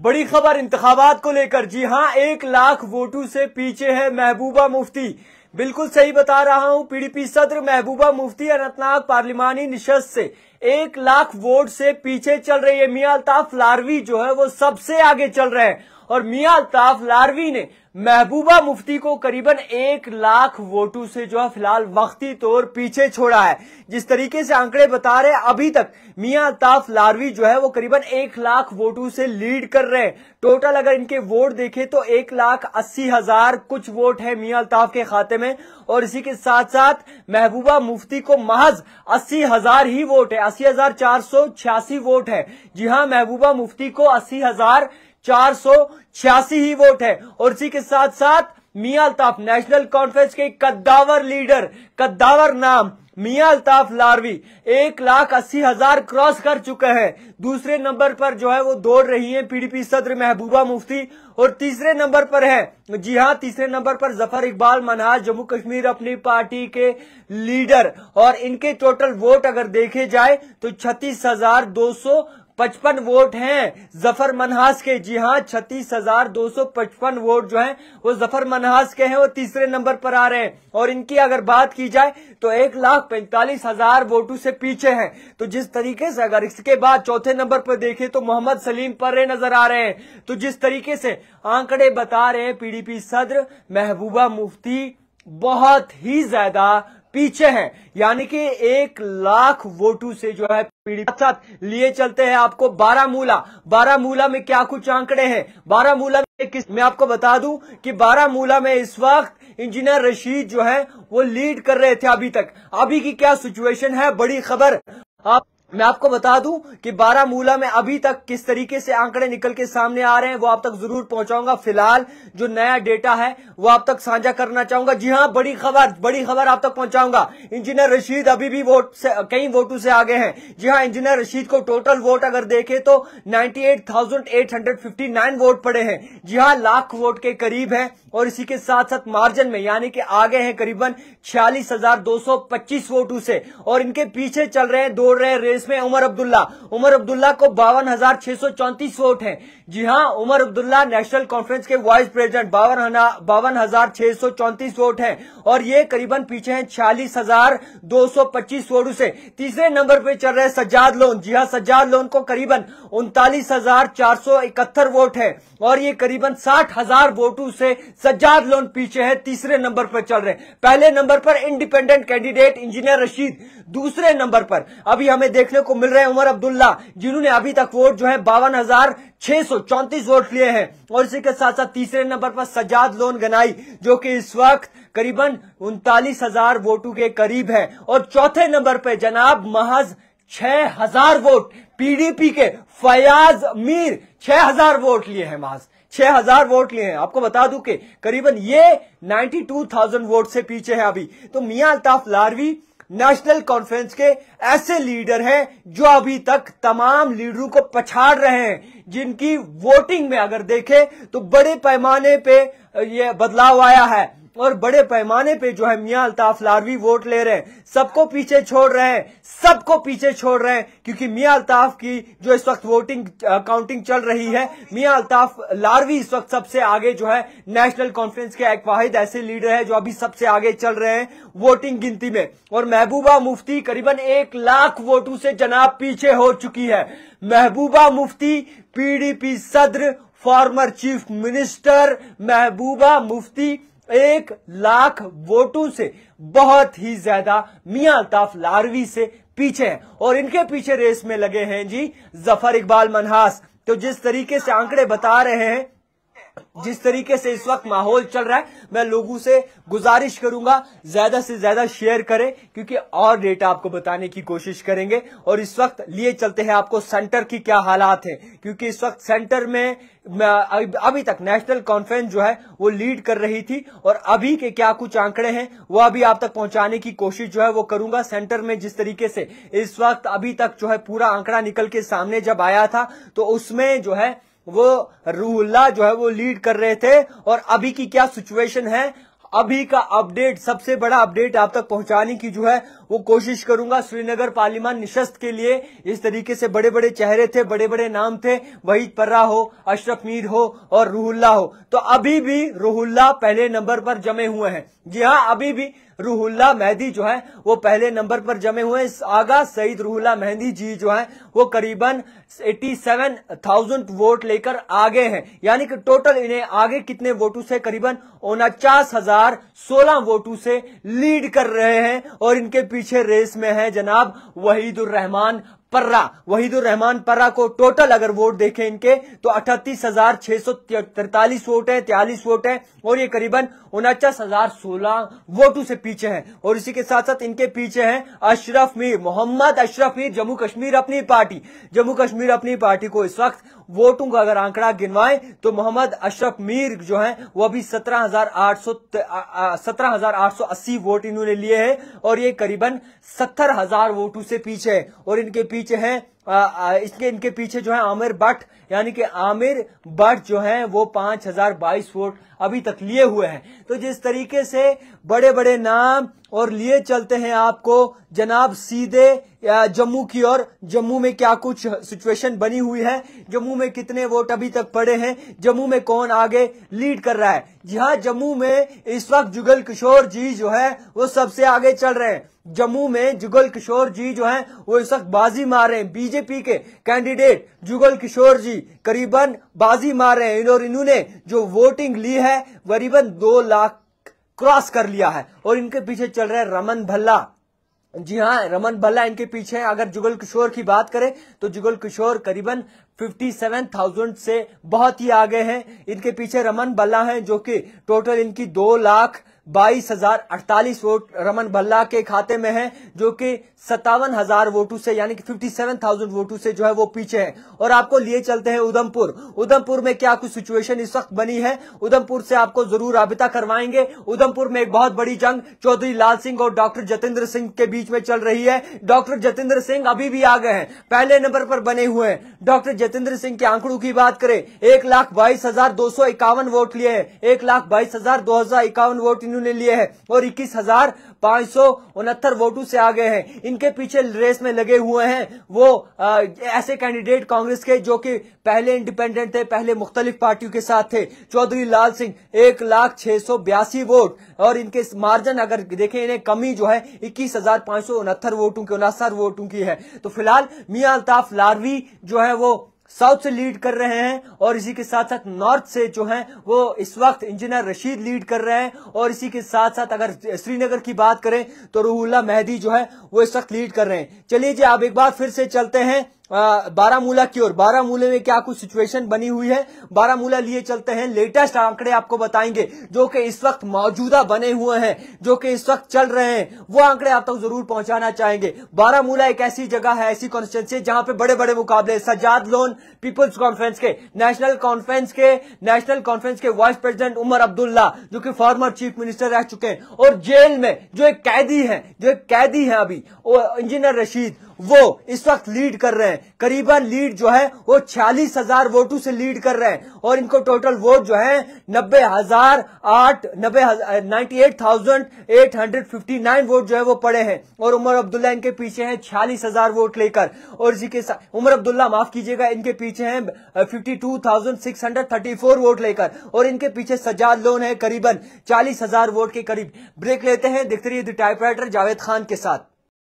बड़ी खबर इंतबात को लेकर जी हाँ एक लाख वोटों से पीछे है महबूबा मुफ्ती बिल्कुल सही बता रहा हूँ पीडीपी सदर महबूबा मुफ्ती अनंतनाग पार्लिमानी निशस्त से एक लाख वोट से पीछे चल रही है मियाल्ताफ लारवी जो है वो सबसे आगे चल रहे हैं और मियाँ अल्ताफ लारवी ने महबूबा मुफ्ती को करीबन एक लाख वोटों से जो है फिलहाल वक्ती तौर पीछे छोड़ा है जिस तरीके से आंकड़े बता रहे हैं अभी तक मियाँ अल्ताफ लारवी जो है वो करीबन एक लाख वोटों से लीड कर रहे हैं टोटल अगर इनके वोट देखें तो एक लाख अस्सी हजार कुछ वोट है मियाँ अल्ताफ के खाते में और इसी के साथ साथ महबूबा मुफ्ती को महज अस्सी हजार ही वोट है अस्सी हजार चार सौ छियासी वोट है जी हाँ महबूबा मुफ्ती को अस्सी हजार चार ही वोट है और इसी के साथ साथ मियाँ अल्ताफ नेशनल कॉन्फ्रेंस के कद्दावर लीडर कद्दावर नाम मियाँ अल्ताफ लारवी एक लाख अस्सी हजार क्रॉस कर चुके हैं दूसरे नंबर पर जो है वो दौड़ रही है पीडीपी सदर महबूबा मुफ्ती और तीसरे नंबर पर है जी हाँ तीसरे नंबर पर जफर इकबाल मनहाज जम्मू कश्मीर अपनी पार्टी के लीडर और इनके टोटल वोट अगर देखे जाए तो छत्तीस हजार दो सौ पचपन वोट हैं जफर मनहास के जी हाँ छत्तीस हजार दो सौ पचपन वोट जो हैं वो जफर मनहास के हैं वो तीसरे नंबर पर आ रहे हैं और इनकी अगर बात की जाए तो एक लाख पैंतालीस हजार वोटों से पीछे हैं तो जिस तरीके से अगर इसके बाद चौथे नंबर पर देखें तो मोहम्मद सलीम पर्रे नजर आ रहे हैं तो जिस तरीके से आंकड़े बता रहे हैं पीडीपी सदर महबूबा मुफ्ती बहुत ही ज्यादा पीछे हैं यानी कि एक लाख वोटों से जो है पीड़ित साथ लिए चलते हैं आपको बारामूला बारामूला में क्या कुछ आंकड़े हैं बारामूला में किस मैं आपको बता दूं कि बारामूला में इस वक्त इंजीनियर रशीद जो है वो लीड कर रहे थे अभी तक अभी की क्या सिचुएशन है बड़ी खबर आप मैं आपको बता दूं कि बारामूला में अभी तक किस तरीके से आंकड़े निकल के सामने आ रहे हैं वो आप तक जरूर पहुंचाऊंगा फिलहाल जो नया डेटा है वो आप तक साझा करना चाहूंगा जी हां बड़ी खबर बड़ी खबर आप तक पहुंचाऊंगा इंजीनियर रशीद अभी भी वोट से कई वोटों से आगे हैं जी हां इंजीनियर रशीद को टोटल वोट अगर देखे तो नाइन्टी वोट पड़े हैं जी हां लाख वोट के करीब है और इसी के साथ साथ मार्जिन में यानी कि आगे हैं करीबन छियालीस वोटों से और इनके पीछे चल रहे हैं दौड़ रहे रेस जिसमें उमर अब्दुल्ला उमर अब्दुल्ला को बावन हजार छह सौ चौंतीस वोट है जी हाँ उमर अब्दुल्ला नेशनल कॉन्फ्रेंस के वाइस प्रेसिडेंट बावन बावन हजार छह सौ वोट है और ये करीबन पीछे हैं छियालीस हजार दो सौ पच्चीस से तीसरे नंबर पे चल रहे सज्जाद लोन जी हाँ सज्जाद लोन को करीबन उनतालीस हजार चार सौ इकहत्तर वोट है और ये करीबन साठ हजार वोटों से सज्जाद लोन पीछे है तीसरे नंबर पर चल रहे पहले नंबर पर इंडिपेंडेंट कैंडिडेट इंजीनियर रशीद दूसरे नंबर पर अभी हमें देख देखने को मिल रहे हैं उमर अब्दुल्ला जिन्होंने अभी तक वोट जो है बावन हजार छह सौ चौंतीस वोट लिए हैं और इसी के साथ साथ तीसरे नंबर पर सजाद लोन गनाई जो कि इस वक्त करीबन उनतालीस हजार वोटों के करीब है और चौथे नंबर पर जनाब महज छह हजार वोट पीडीपी के फयाज मीर छह हजार वोट लिए हैं महज छह हजार वोट लिए हैं आपको बता दूं कि करीबन ये नाइन्टी टू थाउजेंड वोट से पीछे है अभी तो मियां अल्ताफ लारवी नेशनल कॉन्फ्रेंस के ऐसे लीडर हैं जो अभी तक तमाम लीडरों को पछाड़ रहे हैं जिनकी वोटिंग में अगर देखें तो बड़े पैमाने पे ये बदलाव आया है और बड़े पैमाने पे जो है मियाँ अल्ताफ लारवी वोट ले रहे हैं सबको पीछे छोड़ रहे हैं सबको पीछे छोड़ रहे हैं क्योंकि मियाँ अल्ताफ की जो इस वक्त वोटिंग काउंटिंग चल रही है मियाँ अल्ताफ लारवी इस वक्त सबसे आगे जो है नेशनल कॉन्फ्रेंस के एक वाहिद ऐसे लीडर है जो अभी सबसे आगे चल रहे हैं वोटिंग गिनती में और महबूबा मुफ्ती करीबन एक लाख वोटों से जनाब पीछे हो चुकी है महबूबा मुफ्ती पीडीपी सदर former chief minister Mehbooba Mufti एक लाख वोटों से बहुत ही ज्यादा मियां अल्ताफ लारवी से पीछे हैं और इनके पीछे रेस में लगे हैं जी जफर इकबाल मनहास तो जिस तरीके से आंकड़े बता रहे हैं जिस तरीके से इस वक्त माहौल चल रहा है मैं लोगों से गुजारिश करूंगा ज्यादा से ज्यादा शेयर करें क्योंकि और डेटा आपको बताने की कोशिश करेंगे और इस वक्त लिए चलते हैं आपको सेंटर की क्या हालात है क्योंकि इस वक्त सेंटर में अभी तक नेशनल कॉन्फ्रेंस जो है वो लीड कर रही थी और अभी के क्या कुछ आंकड़े हैं वो अभी आप तक पहुंचाने की कोशिश जो है वो करूंगा सेंटर में जिस तरीके से इस वक्त अभी तक जो है पूरा आंकड़ा निकल के सामने जब आया था तो उसमें जो है वो रूहुल्ला जो है वो लीड कर रहे थे और अभी की क्या सिचुएशन है अभी का अपडेट सबसे बड़ा अपडेट आप तक पहुंचाने की जो है वो कोशिश करूंगा श्रीनगर पार्लिमान निशस्त के लिए इस तरीके से बड़े बड़े चेहरे थे बड़े बड़े नाम थे वही पर्रा हो अशरफ मीर हो और रूहुल्ला हो तो अभी भी रूहुल्ला पहले नंबर पर जमे हुए हैं जी हाँ अभी भी रूहुल्ला मेहंदी जो है वो पहले नंबर पर जमे हुए हैं आगा सईद रूहुल्ला मेहदी जी जो है वो करीबन 87,000 वोट लेकर आगे हैं यानी कि टोटल इन्हें आगे कितने वोटों से करीबन उनचास हजार सोलह वोटों से लीड कर रहे हैं और इनके पीछे पीछे रेस में है जनाब वहीदुर रहमान पर्रा वहीदुर रहमान पर्रा को टोटल अगर वोट देखें इनके तो अठतीस हजार छह सौ तिरतालीस वोट है त्यालीस वोट है और ये करीबन उनचास हजार सोलह वोटों से पीछे हैं और इसी के साथ साथ इनके पीछे हैं अशरफ मीर मोहम्मद अशरफ मीर जम्मू कश्मीर अपनी पार्टी जम्मू कश्मीर अपनी पार्टी को इस वक्त वोटों का अगर आंकड़ा गिनवाएं तो मोहम्मद अशरफ मीर जो हैं वो अभी 17,800 17,880 वोट इन्होंने लिए हैं और ये करीबन 70,000 वोटों से पीछे और इनके पीछे हैं इसके इनके पीछे जो है आमिर भट्ट यानी कि आमिर भट्ट जो है वो पांच हजार बाईस वोट अभी तक लिए हुए हैं तो जिस तरीके से बड़े बड़े नाम और लिए चलते हैं आपको जनाब सीधे जम्मू की ओर जम्मू में क्या कुछ सिचुएशन बनी हुई है जम्मू में कितने वोट अभी तक पड़े हैं जम्मू में कौन आगे लीड कर रहा है जी हाँ, जम्मू में इस वक्त जुगल किशोर जी जो है वो सबसे आगे चल रहे हैं जम्मू में जुगल किशोर जी जो हैं वो इस वक्त बाजी मार रहे हैं बीजेपी के कैंडिडेट जुगल किशोर जी करीबन बाजी मार रहे हैं और इन्होंने जो वोटिंग ली है करीबन दो लाख क्रॉस कर लिया है और इनके पीछे चल रहे हैं रमन भल्ला जी हाँ रमन भल्ला इनके पीछे है अगर जुगल किशोर की बात करें तो जुगल किशोर करीबन 57,000 से बहुत ही आगे हैं इनके पीछे रमन भल्ला हैं जो कि टोटल इनकी दो लाख बाईस हजार अड़तालीस वोट रमन भल्ला के खाते में है जो कि सत्तावन हजार वोटों से यानी कि फिफ्टी सेवन थाउजेंड वोटों से जो है वो पीछे है और आपको लिए चलते हैं उधमपुर उधमपुर में क्या कुछ सिचुएशन इस वक्त बनी है उधमपुर से आपको जरूर राबिता करवाएंगे उधमपुर में एक बहुत बड़ी जंग चौधरी लाल सिंह और डॉक्टर जतेंद्र सिंह के बीच में चल रही है डॉक्टर जतेंद्र सिंह अभी भी आ गए हैं पहले नंबर पर बने हुए हैं डॉक्टर जतेंद्र सिंह के आंकड़ों की बात करें एक लाख बाईस हजार दो सौ इक्यावन वोट लिए हैं एक लाख बाईस हजार दो हजार इक्यावन वोट रेवेन्यू ने लिए हैं और इक्कीस हजार पांच सौ वोटों से आगे हैं इनके पीछे रेस में लगे हुए हैं वो ऐसे कैंडिडेट कांग्रेस के जो कि पहले इंडिपेंडेंट थे पहले मुख्तलिफ पार्टियों के साथ थे चौधरी लाल सिंह एक लाख छह सौ बयासी वोट और इनके मार्जिन अगर देखें इन्हें कमी जो है इक्कीस हजार पांच सौ उनहत्तर वोटों की उनहत्तर वोटों की है तो फिलहाल मियाँ अल्ताफ लारवी जो है वो साउथ से लीड कर रहे हैं और इसी के साथ साथ नॉर्थ से जो है वो इस वक्त इंजीनियर रशीद लीड कर रहे हैं और इसी के साथ साथ अगर श्रीनगर की बात करें तो रूहुल्ला मेहदी जो है वो इस वक्त लीड कर रहे हैं चलिए जी आप एक बार फिर से चलते हैं बारामूला की ओर बारामूला में क्या कुछ सिचुएशन बनी हुई है बारामूला लिए चलते हैं लेटेस्ट आंकड़े आपको बताएंगे जो कि इस वक्त मौजूदा बने हुए हैं जो कि इस वक्त चल रहे हैं वो आंकड़े आप तक जरूर पहुंचाना चाहेंगे बारामूला एक ऐसी जगह है ऐसी कॉन्स्टिट्यूंसी जहां पे बड़े बड़े मुकाबले सजाद लोन पीपल्स कॉन्फ्रेंस के नेशनल कॉन्फ्रेंस के नेशनल कॉन्फ्रेंस के वाइस प्रेसिडेंट उमर अब्दुल्ला जो कि फॉर्मर चीफ मिनिस्टर रह चुके हैं और जेल में जो एक कैदी है जो एक कैदी है अभी इंजीनियर रशीद वो इस वक्त लीड कर रहे हैं करीबन लीड जो है वो छियालीस हजार वोटों से लीड कर रहे हैं और इनको टोटल वोट जो है नब्बे हजार आठ नब्बे ninety eight thousand eight hundred fifty nine vote जो है वो पड़े हैं और उमर अब्दुल्ला इनके पीछे है छियालीस हजार वोट लेकर और इसी के साथ उमर अब्दुल्ला माफ कीजिएगा इनके पीछे है fifty two thousand six hundred thirty four vote लेकर और इनके पीछे सजाद लोन है करीबन चालीस हजार वोट के करीब ब्रेक लेते हैं देखते रहिए द राइटर जावेद खान के साथ